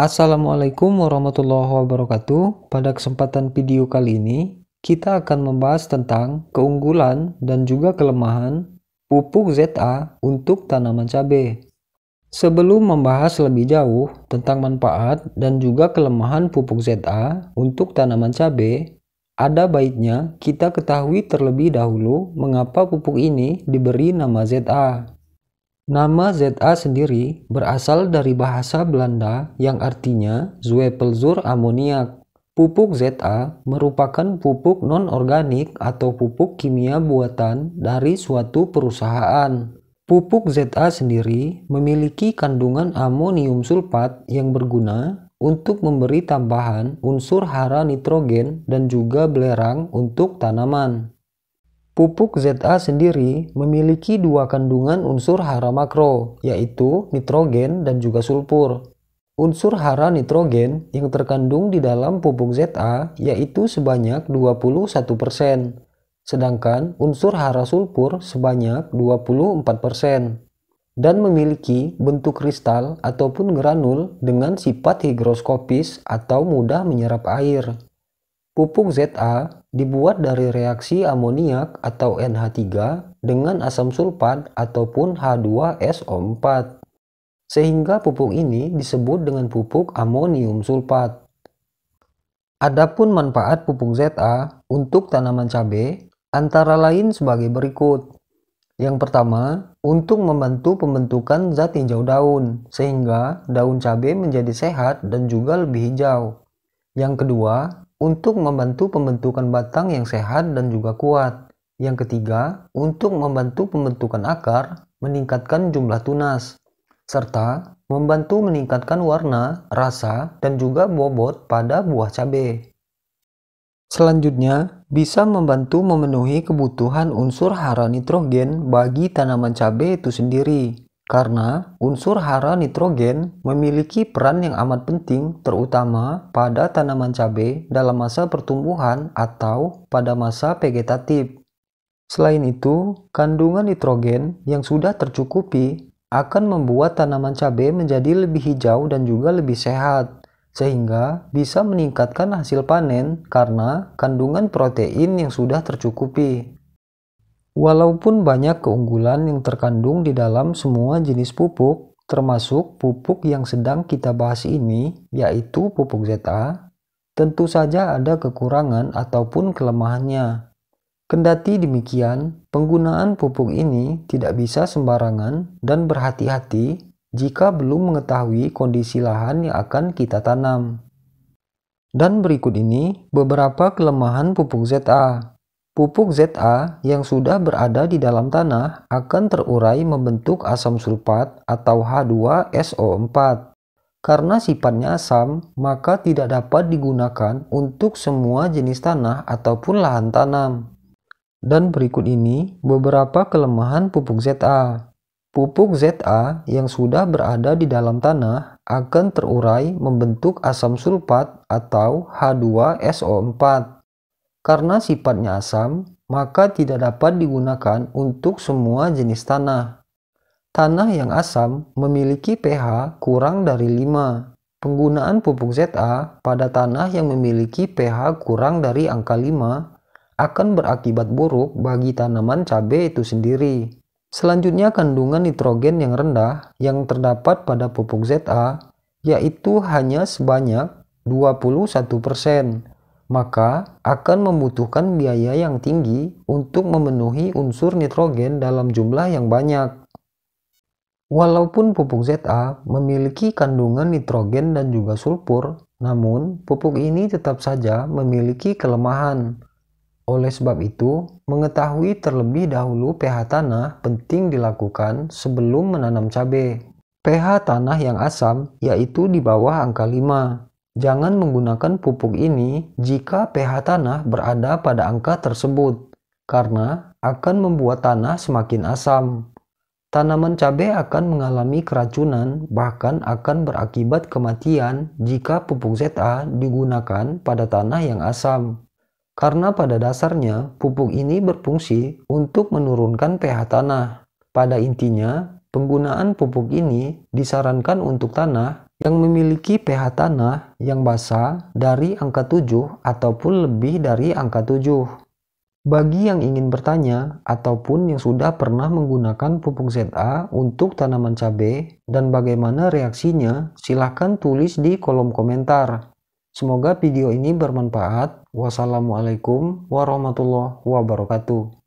Assalamualaikum warahmatullahi wabarakatuh. Pada kesempatan video kali ini, kita akan membahas tentang keunggulan dan juga kelemahan pupuk ZA untuk tanaman cabai. Sebelum membahas lebih jauh tentang manfaat dan juga kelemahan pupuk ZA untuk tanaman cabai, ada baiknya kita ketahui terlebih dahulu mengapa pupuk ini diberi nama ZA. Nama ZA sendiri berasal dari bahasa Belanda yang artinya Zweepelzur amoniak. Pupuk ZA merupakan pupuk non-organik atau pupuk kimia buatan dari suatu perusahaan. Pupuk ZA sendiri memiliki kandungan amonium sulfat yang berguna untuk memberi tambahan unsur hara nitrogen dan juga belerang untuk tanaman. Pupuk ZA sendiri memiliki dua kandungan unsur hara makro, yaitu nitrogen dan juga sulfur. Unsur hara nitrogen yang terkandung di dalam pupuk ZA yaitu sebanyak 21%, sedangkan unsur hara sulfur sebanyak 24% dan memiliki bentuk kristal ataupun granul dengan sifat higroskopis atau mudah menyerap air. Pupuk ZA dibuat dari reaksi amoniak atau NH3 dengan asam sulfat ataupun H2SO4. Sehingga pupuk ini disebut dengan pupuk amonium sulfat. Adapun manfaat pupuk ZA untuk tanaman cabai antara lain sebagai berikut. Yang pertama, untuk membantu pembentukan zat hijau daun, sehingga daun cabai menjadi sehat dan juga lebih hijau. Yang kedua, untuk membantu pembentukan batang yang sehat dan juga kuat. Yang ketiga, untuk membantu pembentukan akar, meningkatkan jumlah tunas, serta membantu meningkatkan warna, rasa, dan juga bobot pada buah cabai. Selanjutnya, bisa membantu memenuhi kebutuhan unsur hara nitrogen bagi tanaman cabai itu sendiri karena unsur hara nitrogen memiliki peran yang amat penting terutama pada tanaman cabai dalam masa pertumbuhan atau pada masa vegetatif. Selain itu, kandungan nitrogen yang sudah tercukupi akan membuat tanaman cabai menjadi lebih hijau dan juga lebih sehat sehingga bisa meningkatkan hasil panen karena kandungan protein yang sudah tercukupi. Walaupun banyak keunggulan yang terkandung di dalam semua jenis pupuk, termasuk pupuk yang sedang kita bahas ini, yaitu pupuk ZA, tentu saja ada kekurangan ataupun kelemahannya. Kendati demikian, penggunaan pupuk ini tidak bisa sembarangan dan berhati-hati jika belum mengetahui kondisi lahan yang akan kita tanam. Dan berikut ini beberapa kelemahan pupuk ZA. Pupuk ZA yang sudah berada di dalam tanah akan terurai membentuk asam sulfat atau H2SO4. Karena sifatnya asam, maka tidak dapat digunakan untuk semua jenis tanah ataupun lahan tanam. Dan berikut ini beberapa kelemahan pupuk ZA. Pupuk ZA yang sudah berada di dalam tanah akan terurai membentuk asam sulfat atau H2SO4. Karena sifatnya asam, maka tidak dapat digunakan untuk semua jenis tanah. Tanah yang asam memiliki pH kurang dari 5. Penggunaan pupuk ZA pada tanah yang memiliki pH kurang dari angka 5 akan berakibat buruk bagi tanaman cabai itu sendiri. Selanjutnya kandungan nitrogen yang rendah yang terdapat pada pupuk ZA yaitu hanya sebanyak 21% maka akan membutuhkan biaya yang tinggi untuk memenuhi unsur nitrogen dalam jumlah yang banyak. Walaupun pupuk ZA memiliki kandungan nitrogen dan juga sulfur, namun pupuk ini tetap saja memiliki kelemahan. Oleh sebab itu, mengetahui terlebih dahulu pH tanah penting dilakukan sebelum menanam cabai. pH tanah yang asam yaitu di bawah angka 5 Jangan menggunakan pupuk ini jika pH tanah berada pada angka tersebut, karena akan membuat tanah semakin asam. Tanaman cabai akan mengalami keracunan, bahkan akan berakibat kematian jika pupuk ZA digunakan pada tanah yang asam. Karena pada dasarnya pupuk ini berfungsi untuk menurunkan pH tanah. Pada intinya, Penggunaan pupuk ini disarankan untuk tanah yang memiliki pH tanah yang basah dari angka 7 ataupun lebih dari angka 7. Bagi yang ingin bertanya ataupun yang sudah pernah menggunakan pupuk ZA untuk tanaman cabai dan bagaimana reaksinya, silahkan tulis di kolom komentar. Semoga video ini bermanfaat. Wassalamualaikum warahmatullahi wabarakatuh.